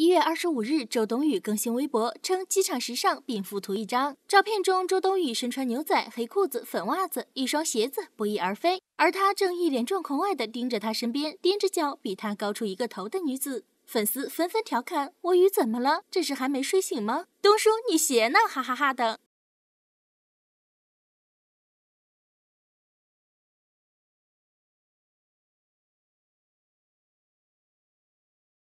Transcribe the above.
一月二十五日，周冬雨更新微博称机场时尚，并附图一张。照片中，周冬雨身穿牛仔黑裤子、粉袜子，一双鞋子不翼而飞，而她正一脸状况外地盯着她身边踮着脚比她高出一个头的女子。粉丝纷纷调侃：“我雨怎么了？这是还没睡醒吗？”“东叔，你鞋呢？”哈哈哈的。